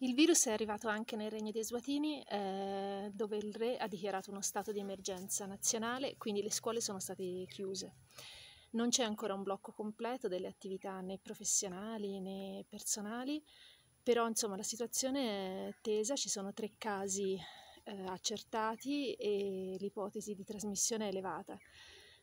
Il virus è arrivato anche nel regno di Eswatini, eh, dove il re ha dichiarato uno stato di emergenza nazionale, quindi le scuole sono state chiuse. Non c'è ancora un blocco completo delle attività né professionali né personali, però insomma la situazione è tesa, ci sono tre casi eh, accertati e l'ipotesi di trasmissione è elevata.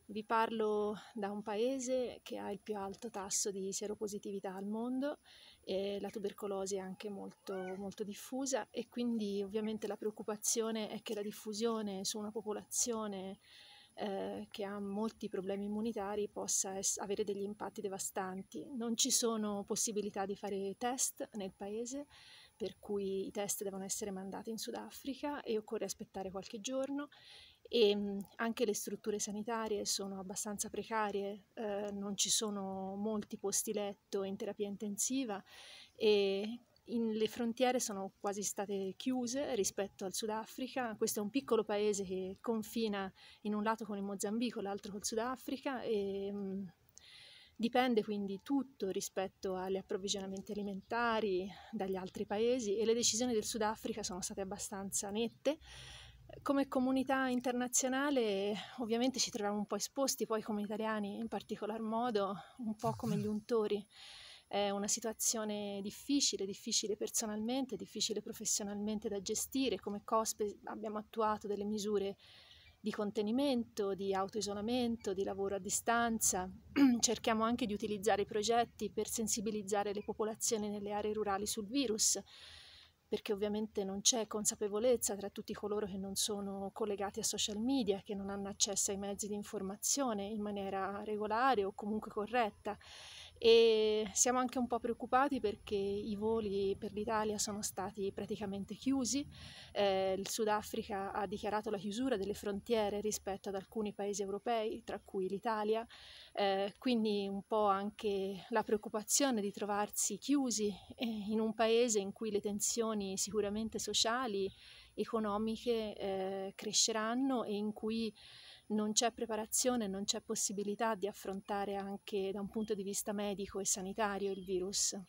Vi parlo da un paese che ha il più alto tasso di seropositività al mondo, e la tubercolosi è anche molto, molto diffusa e quindi ovviamente la preoccupazione è che la diffusione su una popolazione eh, che ha molti problemi immunitari possa es- avere degli impatti devastanti. Non ci sono possibilità di fare test nel paese, per cui i test devono essere mandati in Sudafrica e occorre aspettare qualche giorno e ehm, anche le strutture sanitarie sono abbastanza precarie, eh, non ci sono molti posti letto in terapia intensiva e in, le frontiere sono quasi state chiuse rispetto al Sudafrica. Questo è un piccolo paese che confina in un lato con il Mozambico, l'altro col Sudafrica e mh, mm, dipende quindi tutto rispetto agli approvvigionamenti alimentari dagli altri paesi e le decisioni del Sudafrica sono state abbastanza nette come comunità internazionale ovviamente ci troviamo un po' esposti, poi come italiani in particolar modo, un po' come gli untori. È una situazione difficile, difficile personalmente, difficile professionalmente da gestire. Come COSPE abbiamo attuato delle misure di contenimento, di autoisolamento, di lavoro a distanza. Cerchiamo anche di utilizzare i progetti per sensibilizzare le popolazioni nelle aree rurali sul virus perché ovviamente non c'è consapevolezza tra tutti coloro che non sono collegati a social media, che non hanno accesso ai mezzi di informazione in maniera regolare o comunque corretta e siamo anche un po' preoccupati perché i voli per l'Italia sono stati praticamente chiusi, eh, il Sudafrica ha dichiarato la chiusura delle frontiere rispetto ad alcuni paesi europei, tra cui l'Italia, eh, quindi un po' anche la preoccupazione di trovarsi chiusi eh, in un paese in cui le tensioni sicuramente sociali, economiche eh, cresceranno e in cui non c'è preparazione, non c'è possibilità di affrontare anche da un punto di vista medico e sanitario il virus.